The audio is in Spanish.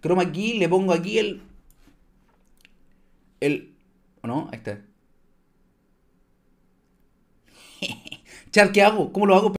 Chrome aquí, le pongo aquí el... El... ¿O ¿No? Ahí está. Char, ¿qué hago? ¿Cómo lo hago?